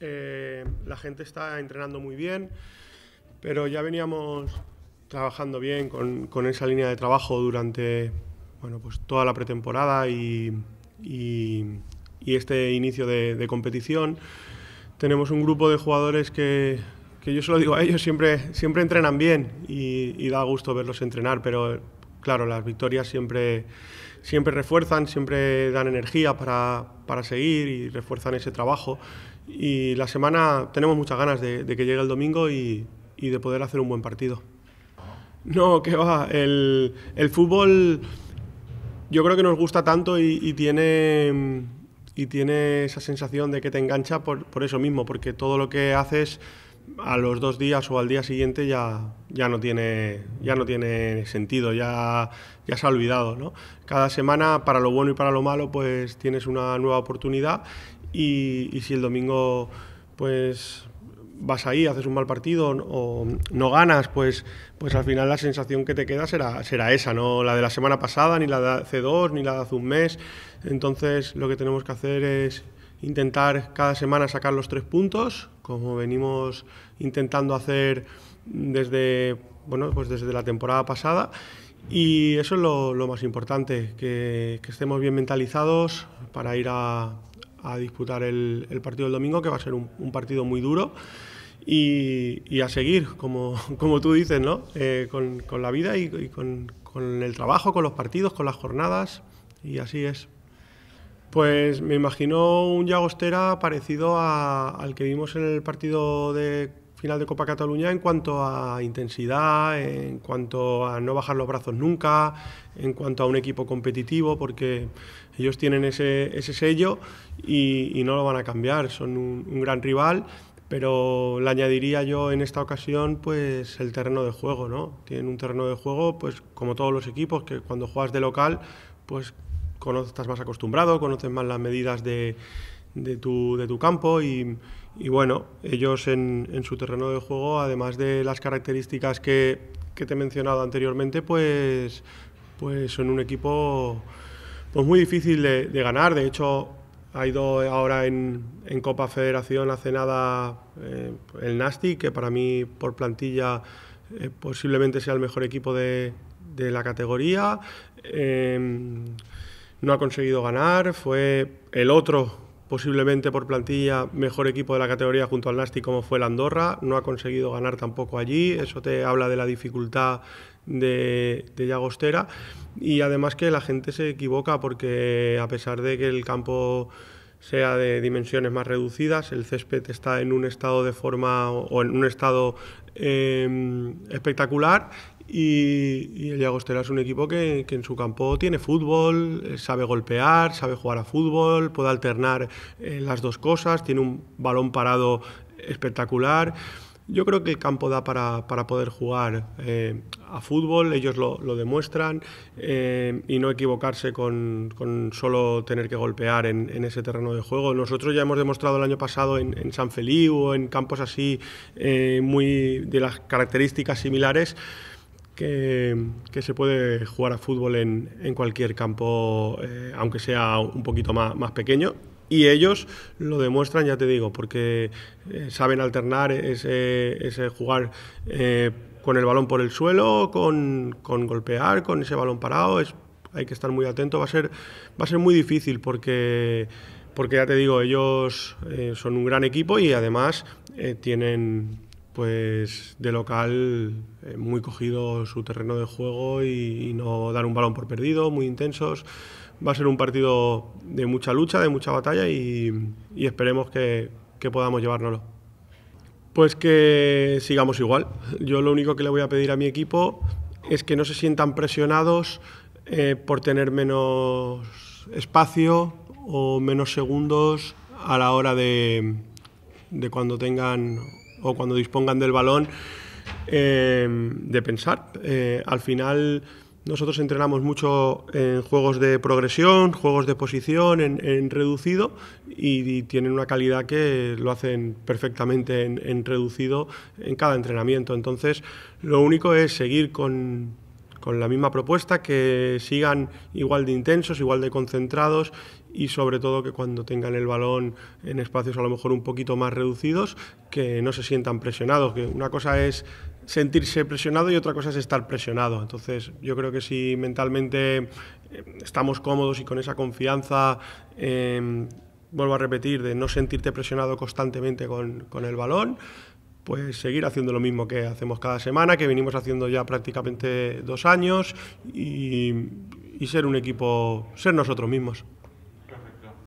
Eh, la gente está entrenando muy bien, pero ya veníamos trabajando bien con, esa línea de trabajo durante bueno, pues toda la pretemporada y, este inicio de, competición. Tenemos un grupo de jugadores que, yo se lo digo a ellos, siempre, siempre entrenan bien y, da gusto verlos entrenar, pero claro, las victorias siempre, siempre refuerzan, siempre dan energía para, para seguir y refuerzan ese trabajo y la semana tenemos muchas ganas de, que llegue el domingo y, de poder hacer un buen partido. No, que va, el, fútbol yo creo que nos gusta tanto y, tiene, y tiene esa sensación de que te engancha por, eso mismo, porque todo lo que haces a los dos días o al día siguiente ya, ya, no, tiene, ya no tiene sentido, ya, ya se ha olvidado. ¿no? Cada semana, para lo bueno y para lo malo, pues tienes una nueva oportunidad y, si el domingo pues vas ahí, haces un mal partido o no ganas, pues, pues al final la sensación que te queda será, será esa, no la de la semana pasada, ni la de hace dos, ni la de hace un mes. Entonces lo que tenemos que hacer es intentar cada semana sacar los tres puntos, como venimos intentando hacer desde, bueno, pues desde la temporada pasada. Y eso es lo, más importante, que, estemos bien mentalizados para ir a, a disputar el, partido del domingo, que va a ser un, partido muy duro. Y, a seguir, como, como tú dices, ¿no? Eh, con, la vida y, con, el trabajo, con los partidos, con las jornadas, y así es. Pues me imagino un Llagostera parecido al que vimos en el partido de final de Copa Cataluña en cuanto a intensidad, en cuanto a no bajar los brazos nunca, en cuanto a un equipo competitivo, porque ellos tienen ese, sello y, no lo van a cambiar, son un, gran rival pero le añadiría yo en esta ocasión pues el terreno de juego, ¿no? Tienen un terreno de juego pues como todos los equipos que cuando juegas de local pues estás más acostumbrado, conoces más las medidas de, de tu, de tu campo y, y bueno, ellos en, en, su terreno de juego, además de las características que, que te he mencionado anteriormente, pues, pues son un equipo pues muy difícil de, ganar. De hecho, ha ido ahora en, en Copa Federación hace nada eh, el Nasti, que para mí por plantilla eh, posiblemente sea el mejor equipo de, de la categoría. Em, no ha conseguido ganar, fue el otro posiblemente por plantilla mejor equipo de la categoría junto al Nasti como fue la Andorra, no ha conseguido ganar tampoco allí, eso te habla de la dificultad de, de Llagostera y además que la gente se equivoca porque a pesar de que el campo sea de dimensiones más reducidas, el césped está en un estado de forma o en un estado em, espectacular y, y, el Llagostera es un equipo que, en su campo tiene fútbol, eh, sabe golpear, sabe jugar a fútbol, puede alternar eh, las dos cosas, tiene un balón parado espectacular. Yo creo que el campo da para, para poder jugar eh, a fútbol, ellos lo, lo demuestran, y no equivocarse con, con, solo tener que golpear en, ese terreno de juego. Nosotros ya hemos demostrado el año pasado en, San Feliu o en campos así muy de las características similares que, se puede jugar a fútbol en, cualquier campo, eh, aunque sea un poquito más, más pequeño. Y ellos lo demuestran, ya te digo, porque eh, saben alternar ese, jugar eh, con el balón por el suelo, con, golpear, con ese balón parado. Es, hay que estar muy atento. Va a ser, va a ser muy difícil porque, porque ya te digo, ellos son un gran equipo y además tienen pues de local eh, muy cogido su terreno de juego y, no dar un balón por perdido, muy intensos. Va a ser un partido de mucha lucha, de mucha batalla y, esperemos que, podamos llevárnoslo. Pues que sigamos igual. Yo lo único que le voy a pedir a mi equipo es que no se sientan presionados eh, por tener menos espacio o menos segundos a la hora de, de cuando tengan o cuando dispongan del balón, eh, de pensar. Eh, al final nosotros entrenamos mucho en juegos de progresión, juegos de posición, en, reducido y, tienen una calidad que lo hacen perfectamente en, reducido en cada entrenamiento. Entonces lo único es seguir con con la misma propuesta, que sigan igual de intensos, igual de concentrados y sobre todo que cuando tengan el balón en espacios a lo mejor un poquito más reducidos, que no se sientan presionados, que una cosa es sentirse presionado y otra cosa es estar presionado. Entonces yo creo que si mentalmente eh, estamos cómodos y con esa confianza... Em, vuelvo a repetir, de no sentirte presionado constantemente con, el balón, pues seguir haciendo lo mismo que hacemos cada semana, que venimos haciendo ya prácticamente dos años y ser un equipo, ser nosotros mismos.